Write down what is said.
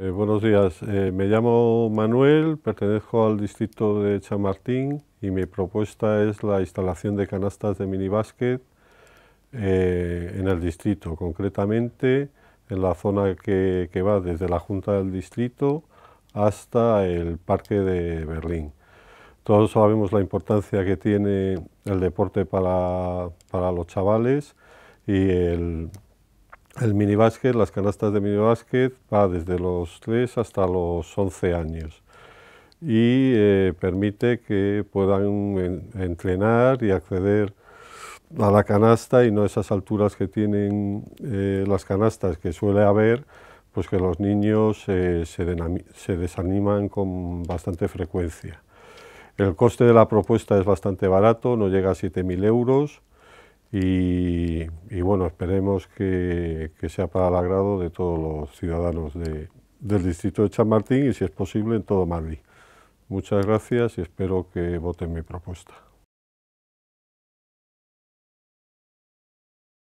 Eh, buenos días, eh, me llamo Manuel, pertenezco al distrito de Chamartín y mi propuesta es la instalación de canastas de minibásquet eh, en el distrito, concretamente en la zona que, que, va desde la Junta del Distrito hasta el Parque de Berlín. Todos sabemos la importancia que tiene el deporte para, para los chavales y el, el minibásquet, las canastas de minibásquet, va desde los 3 hasta los 11 años y eh, permite que puedan entrenar y acceder a la canasta y no a esas alturas que tienen eh, las canastas que suele haber, pues que los niños eh, se, se, desaniman con bastante frecuencia. El coste de la propuesta es bastante barato, no llega a 7.000 euros y, bueno, esperemos que, sea para el agrado de todos los ciudadanos de, del distrito de San Martín y, si es posible, en todo Madrid. Muchas gracias y espero que voten mi propuesta.